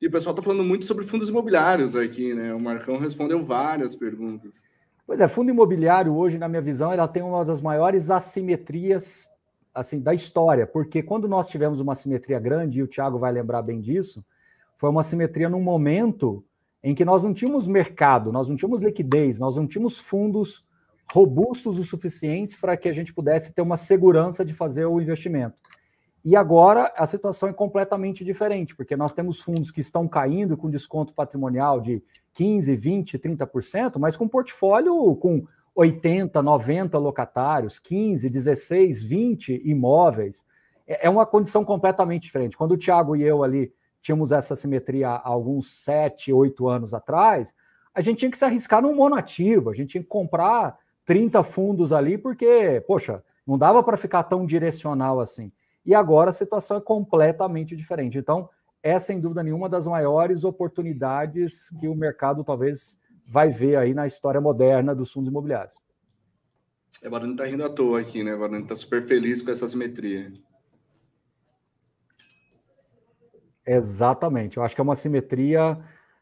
E o pessoal está falando muito sobre fundos imobiliários aqui, né? O Marcão respondeu várias perguntas. Pois é, fundo imobiliário hoje, na minha visão, ela tem uma das maiores assimetrias assim da história, porque quando nós tivemos uma assimetria grande, e o Thiago vai lembrar bem disso, foi uma assimetria num momento em que nós não tínhamos mercado, nós não tínhamos liquidez, nós não tínhamos fundos robustos o suficientes para que a gente pudesse ter uma segurança de fazer o investimento. E agora a situação é completamente diferente, porque nós temos fundos que estão caindo com desconto patrimonial de 15, 20, 30%, mas com portfólio com 80, 90 locatários, 15, 16, 20 imóveis. É, é uma condição completamente diferente. Quando o Thiago e eu ali tínhamos essa simetria há alguns 7, 8 anos atrás, a gente tinha que se arriscar num monoativo, a gente tinha que comprar 30 fundos ali, porque, poxa, não dava para ficar tão direcional assim. E agora a situação é completamente diferente. Então, é sem dúvida nenhuma das maiores oportunidades que o mercado talvez vai ver aí na história moderna dos fundos imobiliários. É, o está rindo à toa aqui, né? O está super feliz com essa simetria. Exatamente. Eu acho que é uma simetria.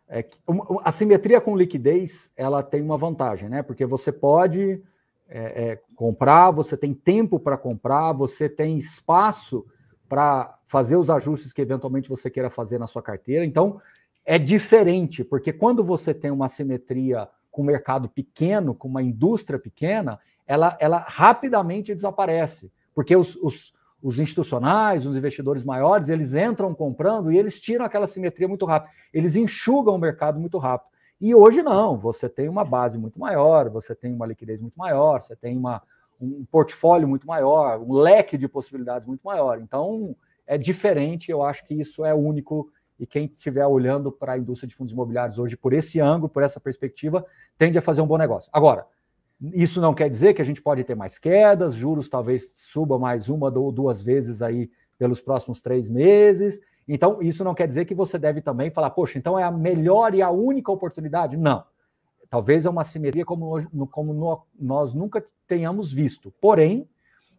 É, uma, a simetria com liquidez ela tem uma vantagem, né? Porque você pode é, é, comprar, você tem tempo para comprar, você tem espaço para fazer os ajustes que eventualmente você queira fazer na sua carteira. Então, é diferente, porque quando você tem uma simetria com um mercado pequeno, com uma indústria pequena, ela, ela rapidamente desaparece, porque os, os, os institucionais, os investidores maiores, eles entram comprando e eles tiram aquela simetria muito rápido, eles enxugam o mercado muito rápido. E hoje não, você tem uma base muito maior, você tem uma liquidez muito maior, você tem uma, um portfólio muito maior, um leque de possibilidades muito maior. Então é diferente, eu acho que isso é único. E quem estiver olhando para a indústria de fundos imobiliários hoje por esse ângulo, por essa perspectiva, tende a fazer um bom negócio. Agora, isso não quer dizer que a gente pode ter mais quedas, juros talvez suba mais uma ou duas vezes aí pelos próximos três meses. Então, isso não quer dizer que você deve também falar, poxa, então é a melhor e a única oportunidade? Não. Talvez é uma simetria como, como no, nós nunca tenhamos visto. Porém,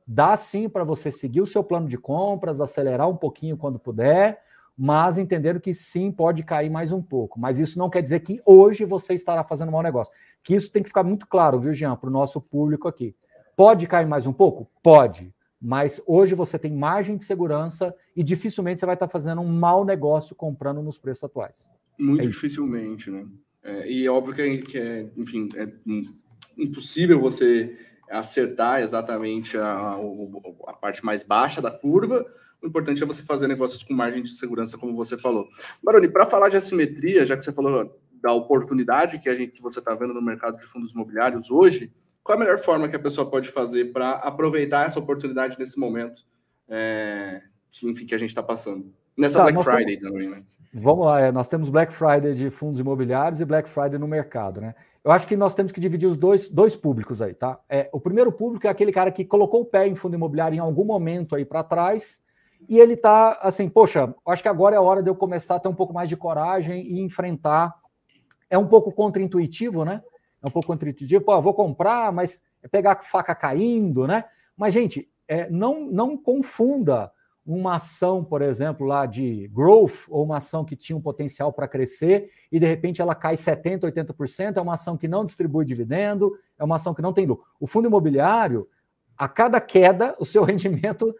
dá sim para você seguir o seu plano de compras, acelerar um pouquinho quando puder, mas entendendo que sim, pode cair mais um pouco. Mas isso não quer dizer que hoje você estará fazendo um mau negócio. Que isso tem que ficar muito claro, viu, Jean, para o nosso público aqui. Pode cair mais um pouco? Pode. Mas hoje você tem margem de segurança e dificilmente você vai estar fazendo um mau negócio comprando nos preços atuais. Muito é dificilmente, né? É, e é óbvio que, é, que é, enfim, é impossível você acertar exatamente a, a parte mais baixa da curva, o importante é você fazer negócios com margem de segurança, como você falou. Baroni, para falar de assimetria, já que você falou da oportunidade que a gente que você está vendo no mercado de fundos imobiliários hoje, qual a melhor forma que a pessoa pode fazer para aproveitar essa oportunidade nesse momento é, que, enfim, que a gente está passando? Nessa tá, Black Friday temos... também, né? Vamos lá, é, nós temos Black Friday de fundos imobiliários e Black Friday no mercado, né? Eu acho que nós temos que dividir os dois, dois públicos aí, tá? É, o primeiro público é aquele cara que colocou o pé em fundo imobiliário em algum momento aí para trás e ele tá assim, poxa, acho que agora é a hora de eu começar a ter um pouco mais de coragem e enfrentar. É um pouco contraintuitivo, né? é um pouco intuitivo, pô, vou comprar, mas é pegar faca caindo, né? Mas, gente, é, não, não confunda uma ação, por exemplo, lá de growth, ou uma ação que tinha um potencial para crescer, e de repente ela cai 70%, 80%, é uma ação que não distribui dividendo, é uma ação que não tem lucro. O fundo imobiliário, a cada queda, o seu rendimento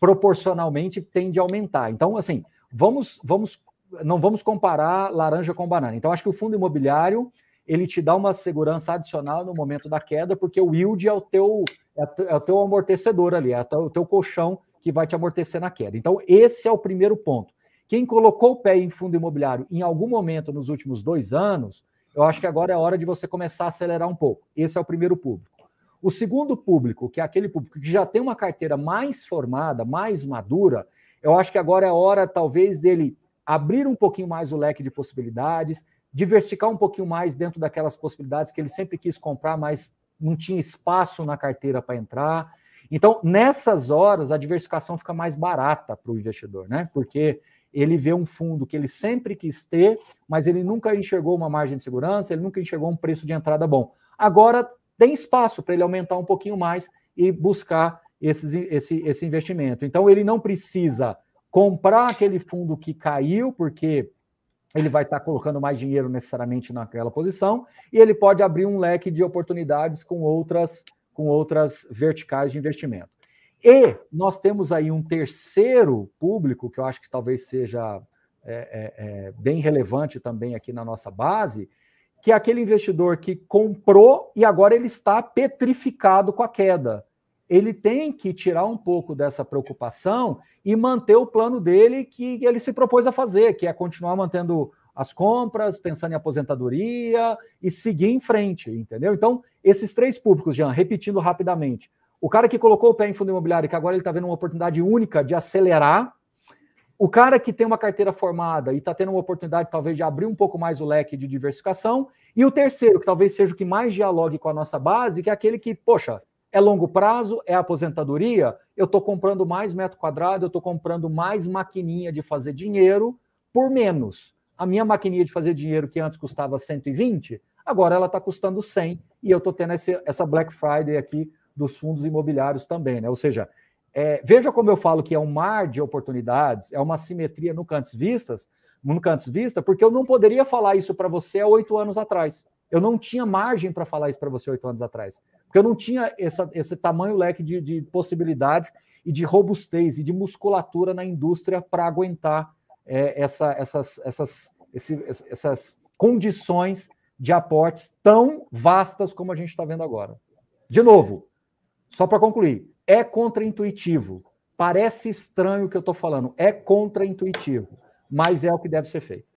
proporcionalmente tende a aumentar. Então, assim, vamos, vamos, não vamos comparar laranja com banana. Então, acho que o fundo imobiliário ele te dá uma segurança adicional no momento da queda, porque o yield é o teu, é, é o teu amortecedor ali, é o teu colchão que vai te amortecer na queda. Então, esse é o primeiro ponto. Quem colocou o pé em fundo imobiliário em algum momento nos últimos dois anos, eu acho que agora é hora de você começar a acelerar um pouco. Esse é o primeiro público. O segundo público, que é aquele público que já tem uma carteira mais formada, mais madura, eu acho que agora é hora, talvez, dele abrir um pouquinho mais o leque de possibilidades, diversificar um pouquinho mais dentro daquelas possibilidades que ele sempre quis comprar, mas não tinha espaço na carteira para entrar. Então, nessas horas, a diversificação fica mais barata para o investidor, né? Porque ele vê um fundo que ele sempre quis ter, mas ele nunca enxergou uma margem de segurança, ele nunca enxergou um preço de entrada bom. Agora tem espaço para ele aumentar um pouquinho mais e buscar esses, esse, esse investimento. Então, ele não precisa comprar aquele fundo que caiu, porque ele vai estar colocando mais dinheiro necessariamente naquela posição e ele pode abrir um leque de oportunidades com outras com outras verticais de investimento. E nós temos aí um terceiro público que eu acho que talvez seja é, é, é bem relevante também aqui na nossa base, que é aquele investidor que comprou e agora ele está petrificado com a queda ele tem que tirar um pouco dessa preocupação e manter o plano dele que ele se propôs a fazer, que é continuar mantendo as compras, pensando em aposentadoria e seguir em frente, entendeu? Então, esses três públicos, Jean, repetindo rapidamente. O cara que colocou o pé em fundo imobiliário, que agora ele está vendo uma oportunidade única de acelerar. O cara que tem uma carteira formada e está tendo uma oportunidade, talvez, de abrir um pouco mais o leque de diversificação. E o terceiro, que talvez seja o que mais dialogue com a nossa base, que é aquele que, poxa, é longo prazo? É aposentadoria? Eu estou comprando mais metro quadrado, eu estou comprando mais maquininha de fazer dinheiro por menos. A minha maquininha de fazer dinheiro, que antes custava 120, agora ela está custando 100 e eu estou tendo esse, essa Black Friday aqui dos fundos imobiliários também. Né? Ou seja, é, veja como eu falo que é um mar de oportunidades, é uma simetria no Cantos Vistas, no Cantos Vista, porque eu não poderia falar isso para você há oito anos atrás. Eu não tinha margem para falar isso para você oito anos atrás, porque eu não tinha essa, esse tamanho leque de, de possibilidades e de robustez e de musculatura na indústria para aguentar é, essa, essas, essas, esse, essas condições de aportes tão vastas como a gente está vendo agora. De novo, só para concluir, é contraintuitivo. Parece estranho o que eu estou falando, é contraintuitivo, mas é o que deve ser feito.